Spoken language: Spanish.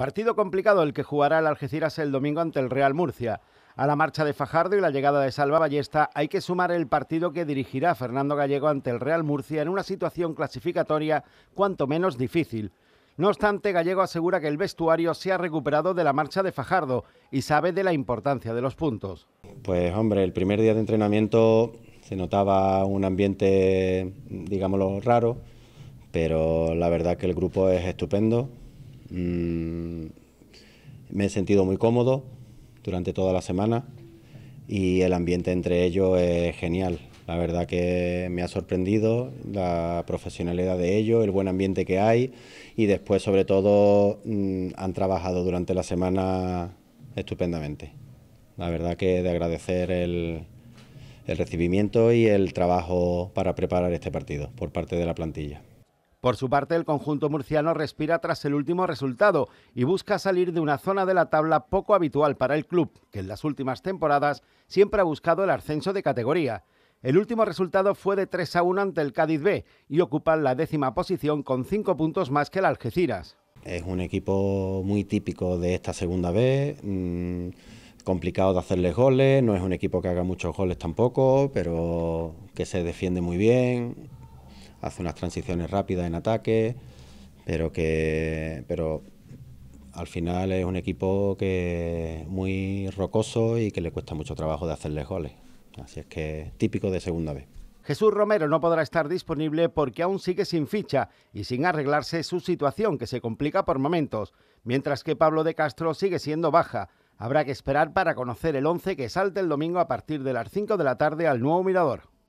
Partido complicado el que jugará el Algeciras el domingo ante el Real Murcia. A la marcha de Fajardo y la llegada de Salva Ballesta hay que sumar el partido que dirigirá Fernando Gallego ante el Real Murcia en una situación clasificatoria cuanto menos difícil. No obstante, Gallego asegura que el vestuario se ha recuperado de la marcha de Fajardo y sabe de la importancia de los puntos. Pues hombre, el primer día de entrenamiento se notaba un ambiente, digámoslo, raro, pero la verdad que el grupo es estupendo, Mm, me he sentido muy cómodo durante toda la semana y el ambiente entre ellos es genial. La verdad que me ha sorprendido la profesionalidad de ellos, el buen ambiente que hay y después sobre todo mm, han trabajado durante la semana estupendamente. La verdad que de agradecer el recibimiento y el trabajo para preparar este partido por parte de la plantilla. Por su parte, el conjunto murciano respira tras el último resultado y busca salir de una zona de la tabla poco habitual para el club, que en las últimas temporadas siempre ha buscado el ascenso de categoría. El último resultado fue de 3 a 1 ante el Cádiz B y ocupa la décima posición con 5 puntos más que el Algeciras. Es un equipo muy típico de esta segunda B, mm, complicado de hacerles goles, no es un equipo que haga muchos goles tampoco, pero que se defiende muy bien, hace unas transiciones rápidas en ataque, pero que pero al final es un equipo que muy rocoso y que le cuesta mucho trabajo de hacerle goles. Así es que típico de segunda vez. Jesús Romero no podrá estar disponible porque aún sigue sin ficha y sin arreglarse su situación que se complica por momentos, mientras que Pablo de Castro sigue siendo baja. Habrá que esperar para conocer el 11 que salte el domingo a partir de las 5 de la tarde al nuevo Mirador.